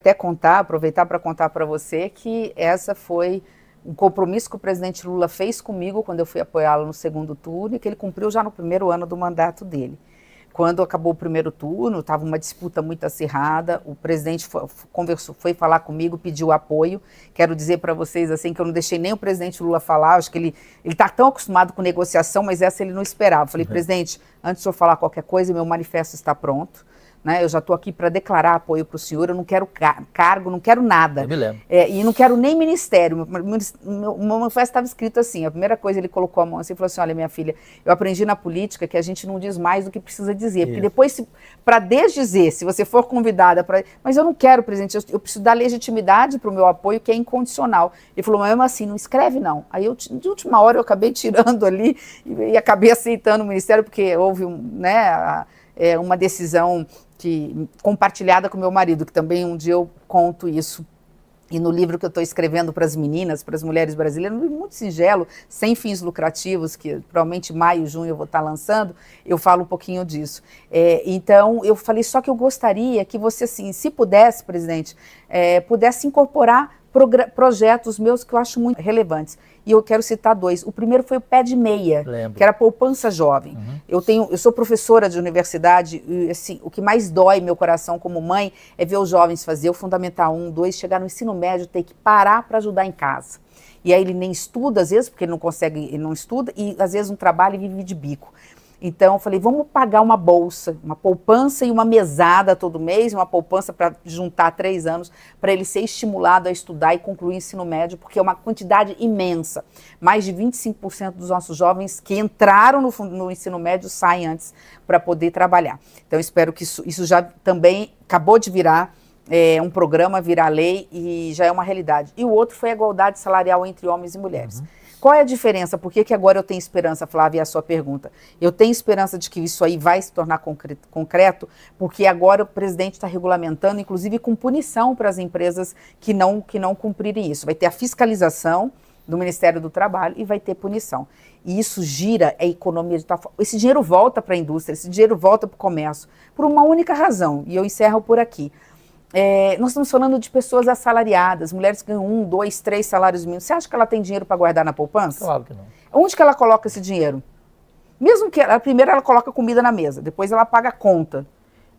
até contar, aproveitar para contar para você que essa foi um compromisso que o presidente Lula fez comigo quando eu fui apoiá-lo no segundo turno e que ele cumpriu já no primeiro ano do mandato dele. Quando acabou o primeiro turno, estava uma disputa muito acirrada, o presidente foi, conversou, foi falar comigo, pediu apoio. Quero dizer para vocês assim que eu não deixei nem o presidente Lula falar, acho que ele está tão acostumado com negociação, mas essa ele não esperava. Falei, uhum. presidente, antes de eu falar qualquer coisa, meu manifesto está pronto né? Eu já estou aqui para declarar apoio para o senhor, eu não quero car cargo, não quero nada. Eu me lembro. É, e não quero nem ministério. Meu manifesto estava escrito assim: a primeira coisa ele colocou a mão assim e falou assim: olha, minha filha, eu aprendi na política que a gente não diz mais do que precisa dizer. Isso. Porque depois, para desdizer, se você for convidada para. Mas eu não quero, presidente, eu, eu preciso dar legitimidade para o meu apoio, que é incondicional. Ele falou, mas mesmo assim, não escreve não. Aí eu, de última hora, eu acabei tirando ali e, e acabei aceitando o ministério, porque houve um, né, a, é, uma decisão que compartilhada com meu marido, que também um dia eu conto isso. E no livro que eu estou escrevendo para as meninas, para as mulheres brasileiras, um livro muito singelo, sem fins lucrativos, que provavelmente maio, junho eu vou estar tá lançando, eu falo um pouquinho disso. É, então, eu falei só que eu gostaria que você, assim, se pudesse, presidente, é, pudesse incorporar projetos meus que eu acho muito relevantes. E eu quero citar dois. O primeiro foi o Pé de Meia, Lembro. que era poupança jovem. Uhum. Eu tenho, eu sou professora de universidade e assim, o que mais dói meu coração como mãe é ver os jovens fazer o fundamental 1, 2, chegar no ensino médio, ter que parar para ajudar em casa. E aí ele nem estuda às vezes, porque ele não consegue, ele não estuda e às vezes não trabalha e vive de bico. Então eu falei, vamos pagar uma bolsa, uma poupança e uma mesada todo mês, uma poupança para juntar três anos, para ele ser estimulado a estudar e concluir o ensino médio, porque é uma quantidade imensa. Mais de 25% dos nossos jovens que entraram no, no ensino médio saem antes para poder trabalhar. Então espero que isso, isso já também acabou de virar é, um programa, virar lei e já é uma realidade. E o outro foi a igualdade salarial entre homens e mulheres. Uhum. Qual é a diferença? Por que, que agora eu tenho esperança, Flávia, é a sua pergunta? Eu tenho esperança de que isso aí vai se tornar concreto, porque agora o presidente está regulamentando, inclusive com punição para as empresas que não, que não cumprirem isso. Vai ter a fiscalização do Ministério do Trabalho e vai ter punição. E isso gira a economia de tal forma. Esse dinheiro volta para a indústria, esse dinheiro volta para o comércio, por uma única razão, e eu encerro por aqui. É, nós estamos falando de pessoas assalariadas, mulheres que ganham um, dois, três salários mínimos. Você acha que ela tem dinheiro para guardar na poupança? Claro que não. Onde que ela coloca esse dinheiro? Mesmo que ela, primeiro ela coloca comida na mesa, depois ela paga a conta,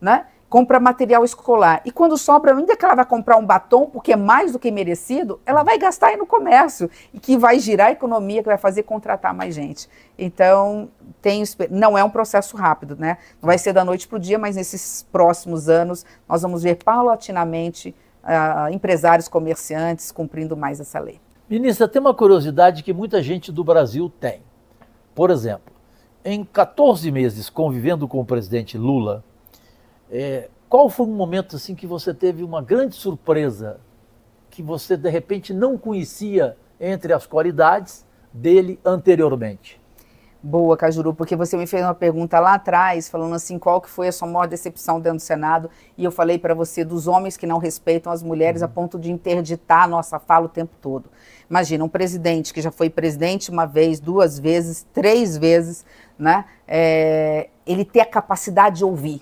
né? compra material escolar. E quando sobra, ainda que ela vai comprar um batom, porque é mais do que merecido, ela vai gastar aí no comércio, e que vai girar a economia, que vai fazer contratar mais gente. Então, tem, não é um processo rápido, né? Não vai ser da noite para o dia, mas nesses próximos anos, nós vamos ver paulatinamente uh, empresários, comerciantes cumprindo mais essa lei. Ministra, tem uma curiosidade que muita gente do Brasil tem. Por exemplo, em 14 meses convivendo com o presidente Lula, é, qual foi um momento assim que você teve uma grande surpresa que você de repente não conhecia entre as qualidades dele anteriormente? Boa, Cajuru, porque você me fez uma pergunta lá atrás, falando assim, qual que foi a sua maior decepção dentro do Senado? E eu falei para você dos homens que não respeitam as mulheres uhum. a ponto de interditar a nossa fala o tempo todo. Imagina, um presidente que já foi presidente uma vez, duas vezes, três vezes, né? É, ele ter a capacidade de ouvir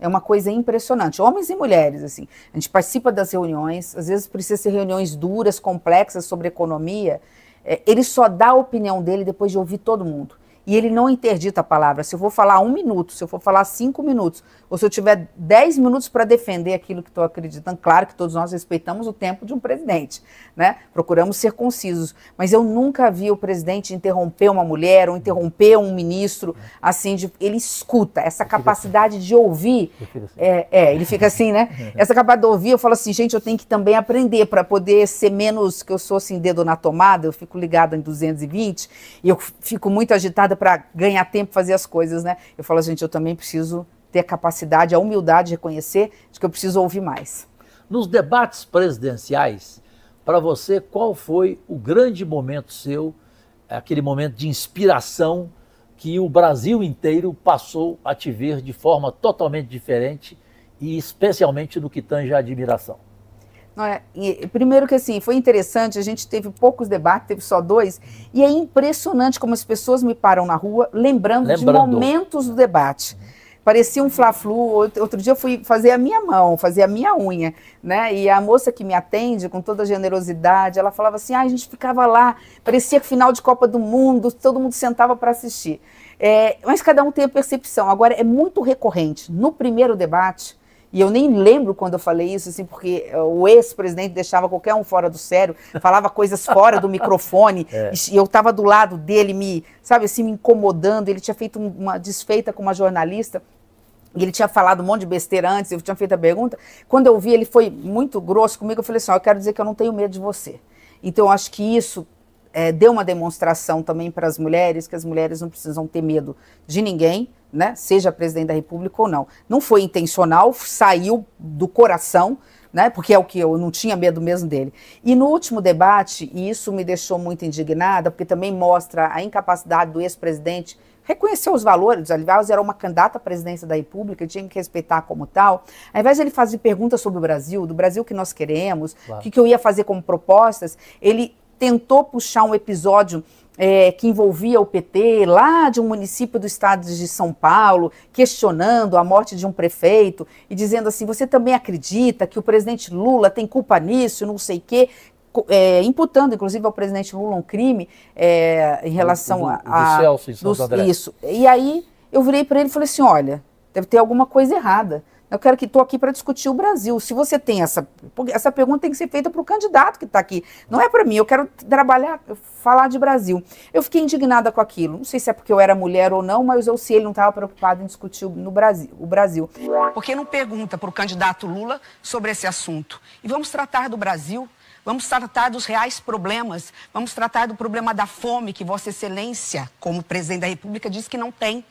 é uma coisa impressionante. Homens e mulheres, assim. A gente participa das reuniões, às vezes precisa ser reuniões duras, complexas sobre economia. É, ele só dá a opinião dele depois de ouvir todo mundo e ele não interdita a palavra. Se eu vou falar um minuto, se eu for falar cinco minutos, ou se eu tiver dez minutos para defender aquilo que estou acreditando, claro que todos nós respeitamos o tempo de um presidente, né? Procuramos ser concisos. Mas eu nunca vi o presidente interromper uma mulher ou interromper um ministro, assim, de, ele escuta, essa assim. capacidade de ouvir. Assim. É, é, ele fica assim, né? Essa capacidade de ouvir, eu falo assim, gente, eu tenho que também aprender para poder ser menos, que eu sou assim, dedo na tomada, eu fico ligada em 220, e eu fico muito agitada para ganhar tempo fazer as coisas, né? Eu falo, gente, eu também preciso ter a capacidade, a humildade de reconhecer de que eu preciso ouvir mais. Nos debates presidenciais, para você, qual foi o grande momento seu, aquele momento de inspiração que o Brasil inteiro passou a te ver de forma totalmente diferente e especialmente no que tange a admiração? É? Primeiro que assim, foi interessante, a gente teve poucos debates, teve só dois, e é impressionante como as pessoas me param na rua lembrando, lembrando. de momentos do debate. Parecia um fla-flu, outro dia eu fui fazer a minha mão, fazer a minha unha, né? E a moça que me atende, com toda a generosidade, ela falava assim, ah, a gente ficava lá, parecia final de Copa do Mundo, todo mundo sentava para assistir. É, mas cada um tem a percepção. Agora, é muito recorrente, no primeiro debate, e eu nem lembro quando eu falei isso, assim, porque eh, o ex-presidente deixava qualquer um fora do sério, falava coisas fora do microfone, é. e eu estava do lado dele, me, sabe, assim, me incomodando. Ele tinha feito uma desfeita com uma jornalista, e ele tinha falado um monte de besteira antes, eu tinha feito a pergunta. Quando eu vi, ele foi muito grosso comigo, eu falei assim, eu quero dizer que eu não tenho medo de você. Então, eu acho que isso é, deu uma demonstração também para as mulheres, que as mulheres não precisam ter medo de ninguém, né, seja presidente da República ou não. Não foi intencional, saiu do coração, né, porque é o que eu não tinha medo mesmo dele. E no último debate, e isso me deixou muito indignada, porque também mostra a incapacidade do ex-presidente reconhecer os valores dos aliados, era uma candidata à presidência da República, tinha que respeitar como tal. Ao invés de ele fazer perguntas sobre o Brasil, do Brasil que nós queremos, o claro. que, que eu ia fazer como propostas, ele tentou puxar um episódio é, que envolvia o PT lá de um município do estado de São Paulo, questionando a morte de um prefeito e dizendo assim: você também acredita que o presidente Lula tem culpa nisso, não sei o quê. É, imputando, inclusive, ao presidente Lula um crime é, em relação a. Do Celso, em São dos, Isso. E aí eu virei para ele e falei assim: olha, deve ter alguma coisa errada. Eu quero que estou aqui para discutir o Brasil. Se você tem essa. Essa pergunta tem que ser feita para o candidato que está aqui. Não é para mim. Eu quero trabalhar, falar de Brasil. Eu fiquei indignada com aquilo. Não sei se é porque eu era mulher ou não, mas ou se ele não estava preocupado em discutir no Brasil, o Brasil. que não pergunta para o candidato Lula sobre esse assunto. E vamos tratar do Brasil. Vamos tratar dos reais problemas. Vamos tratar do problema da fome, que Vossa Excelência, como presidente da República, diz que não tem.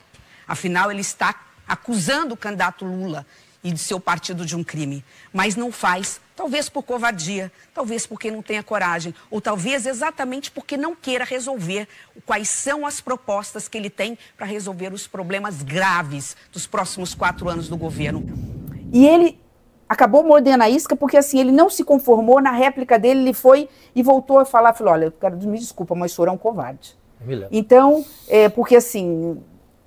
Afinal, ele está acusando o candidato Lula e de seu partido de um crime, mas não faz, talvez por covardia, talvez porque não tenha coragem, ou talvez exatamente porque não queira resolver quais são as propostas que ele tem para resolver os problemas graves dos próximos quatro anos do governo. E ele acabou mordendo a isca porque assim ele não se conformou na réplica dele ele foi e voltou a falar falou olha eu quero me desculpa mas o senhor é um covarde então é, porque assim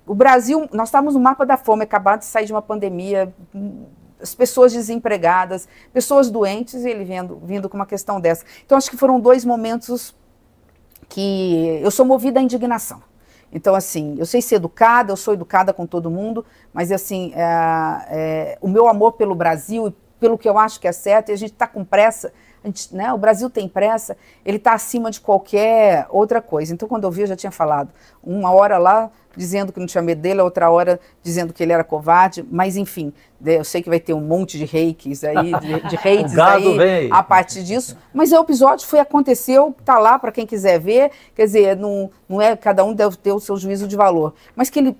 o Brasil, nós estávamos no mapa da fome, acabado de sair de uma pandemia, as pessoas desempregadas, pessoas doentes, e ele vindo, vindo com uma questão dessa. Então, acho que foram dois momentos que eu sou movida à indignação. Então, assim, eu sei ser educada, eu sou educada com todo mundo, mas, assim, é, é, o meu amor pelo Brasil e pelo que eu acho que é certo, e a gente está com pressa gente, né, o Brasil tem pressa, ele está acima de qualquer outra coisa. Então, quando eu vi, eu já tinha falado. Uma hora lá dizendo que não tinha medo dele, a outra hora dizendo que ele era covarde, mas enfim, né, eu sei que vai ter um monte de reikis aí, de, reis hates aí, vem. a partir disso, mas o episódio foi, aconteceu, tá lá para quem quiser ver, quer dizer, não, não é, cada um deve ter o seu juízo de valor, mas que ele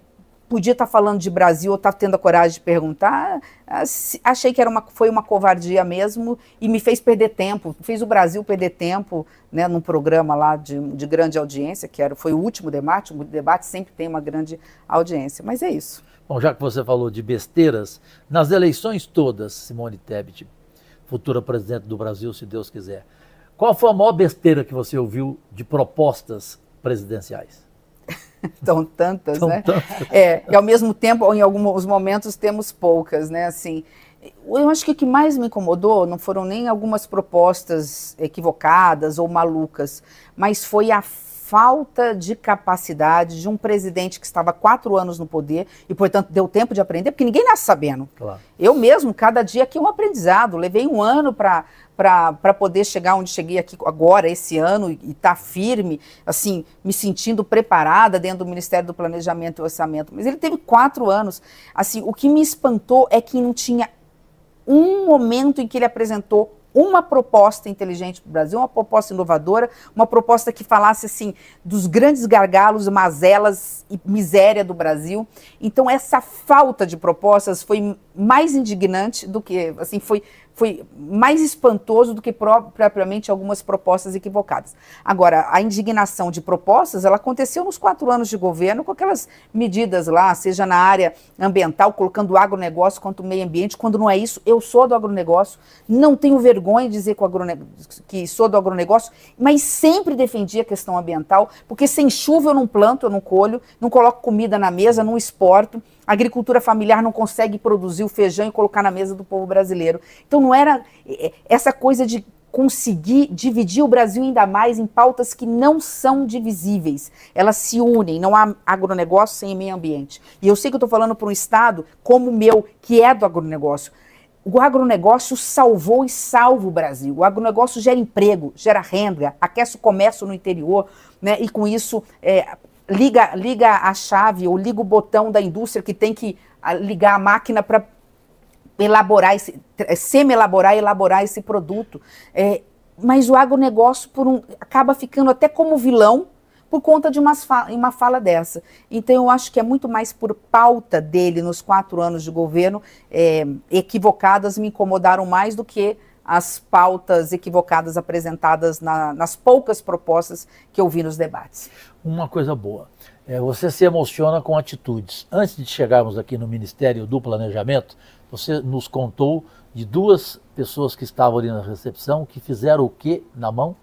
podia estar tá falando de Brasil ou estar tá tendo a coragem de perguntar. Ah, ah, achei que era uma, foi uma covardia mesmo e me fez perder tempo. Fez o Brasil perder tempo né, num programa lá de, de grande audiência, que era, foi o último debate. O debate sempre tem uma grande audiência, mas é isso. Bom, já que você falou de besteiras, nas eleições todas, Simone Tebet, futura presidente do Brasil, se Deus quiser, qual foi a maior besteira que você ouviu de propostas presidenciais? então tantas, Tão né? Tantas. É, e ao mesmo tempo, em alguns momentos, temos poucas, né? Assim, eu acho que o que mais me incomodou não foram nem algumas propostas equivocadas ou malucas, mas foi a falta de capacidade de um presidente que estava quatro anos no poder e, portanto, deu tempo de aprender, porque ninguém nasce sabendo. Claro. Eu mesmo, cada dia aqui é um aprendizado. Levei um ano para para poder chegar onde cheguei aqui agora, esse ano, e estar tá firme, assim, me sentindo preparada dentro do Ministério do Planejamento e Orçamento. Mas ele teve quatro anos. Assim, o que me espantou é que não tinha um momento em que ele apresentou uma proposta inteligente para o Brasil, uma proposta inovadora, uma proposta que falasse assim dos grandes gargalos, mazelas e miséria do Brasil. Então essa falta de propostas foi mais indignante do que, assim, foi, foi mais espantoso do que propriamente algumas propostas equivocadas. Agora, a indignação de propostas, ela aconteceu nos quatro anos de governo com aquelas medidas lá, seja na área ambiental, colocando o agronegócio contra o meio ambiente, quando não é isso, eu sou do agronegócio, não tenho vergonha de dizer que, sou do agronegócio, mas sempre defendi a questão ambiental, porque sem chuva eu não planto, eu não colho, não coloco comida na mesa, não exporto, a agricultura familiar não consegue produzir o feijão e colocar na mesa do povo brasileiro. Então não era é, é, essa coisa de conseguir dividir o Brasil ainda mais em pautas que não são divisíveis. Elas se unem, não há agronegócio sem meio ambiente. E eu sei que eu estou falando para um Estado como o meu, que é do agronegócio. O agronegócio salvou e salva o Brasil. O agronegócio gera emprego, gera renda, aquece o comércio no interior, né? e com isso é, liga, liga a chave ou liga o botão da indústria que tem que ah, ligar a máquina para elaborar, esse, é, semi-elaborar, elaborar esse produto. É, mas o agronegócio por um, acaba ficando até como vilão por conta de umas fa uma fala dessa. Então, eu acho que é muito mais por pauta dele nos quatro anos de governo é, equivocadas me incomodaram mais do que as pautas equivocadas apresentadas na, nas poucas propostas que eu vi nos debates. Uma coisa boa, é, você se emociona com atitudes. Antes de chegarmos aqui no Ministério do Planejamento, você nos contou de duas pessoas que estavam ali na recepção que fizeram o que na mão?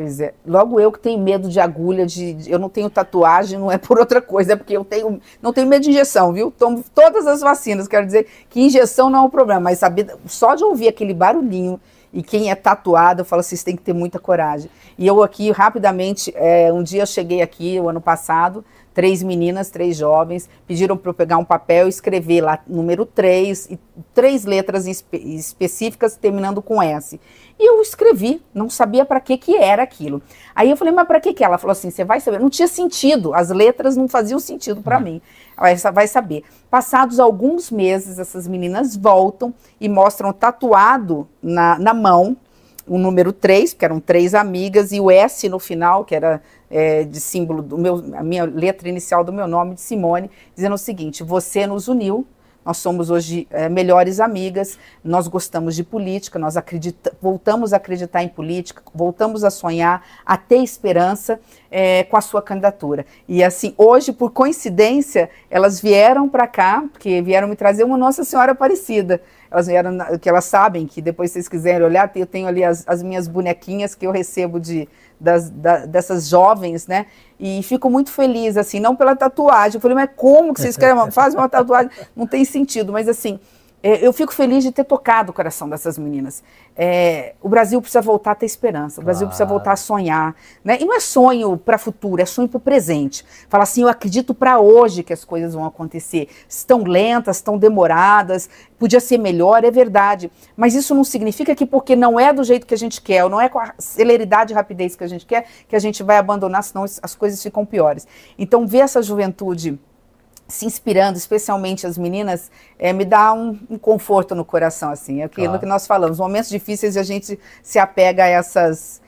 Pois é. Logo eu que tenho medo de agulha, de, de, eu não tenho tatuagem, não é por outra coisa, é porque eu tenho, não tenho medo de injeção, viu? Tomo todas as vacinas, quero dizer que injeção não é um problema, mas saber, só de ouvir aquele barulhinho e quem é tatuado, eu falo assim, você tem que ter muita coragem. E eu aqui, rapidamente, é, um dia eu cheguei aqui, o ano passado, Três meninas, três jovens, pediram para eu pegar um papel e escrever lá número 3, e três letras espe específicas terminando com S. E eu escrevi, não sabia para que que era aquilo. Aí eu falei, mas para que que? Ela falou assim, você vai saber. Não tinha sentido, as letras não faziam sentido para hum. mim. Ela vai saber. Passados alguns meses, essas meninas voltam e mostram tatuado na, na mão o número 3, que eram três amigas, e o S no final, que era é, de símbolo do meu, a minha letra inicial do meu nome, de Simone, dizendo o seguinte: você nos uniu, nós somos hoje é, melhores amigas, nós gostamos de política, nós acredita, voltamos a acreditar em política, voltamos a sonhar, a ter esperança é, com a sua candidatura. E assim, hoje, por coincidência, elas vieram para cá, porque vieram me trazer uma Nossa Senhora Aparecida elas vieram, na, que elas sabem que depois vocês quiserem olhar, eu tenho ali as, as minhas bonequinhas que eu recebo de, das, da, dessas jovens, né? E fico muito feliz, assim, não pela tatuagem. Eu falei, mas como que vocês querem? fazer uma tatuagem. Não tem sentido, mas assim, é, eu fico feliz de ter tocado o coração dessas meninas. É, o Brasil precisa voltar a ter esperança, o Brasil claro. precisa voltar a sonhar. Né? E não é sonho para o futuro, é sonho para o presente. Fala assim: eu acredito para hoje que as coisas vão acontecer. Estão lentas, estão demoradas, podia ser melhor, é verdade. Mas isso não significa que, porque não é do jeito que a gente quer, ou não é com a celeridade e rapidez que a gente quer, que a gente vai abandonar, senão as coisas ficam piores. Então, ver essa juventude se inspirando, especialmente as meninas, é, me dá um, um, conforto no coração, assim. É aquilo claro. que nós falamos, momentos difíceis a gente se apega a essas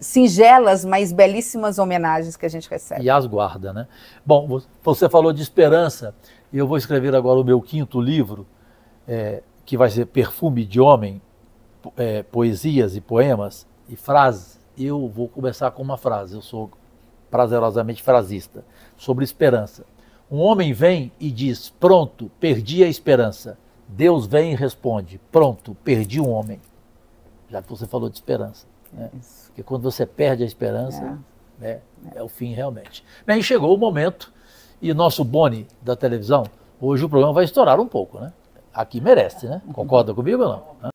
singelas, mas belíssimas homenagens que a gente recebe. E as guarda, né? Bom, você falou de esperança, e eu vou escrever agora o meu quinto livro, é, que vai ser Perfume de Homem, é, poesias e poemas e frases. Eu vou começar com uma frase, eu sou prazerosamente frasista, sobre esperança. Um homem vem e diz: Pronto, perdi a esperança. Deus vem e responde: Pronto, perdi um homem. Já que você falou de esperança. Né? Porque quando você perde a esperança, é. Né, é. é o fim realmente. Bem, chegou o momento e nosso Boni da televisão, hoje o programa vai estourar um pouco, né? Aqui merece, né? Concorda comigo ou não?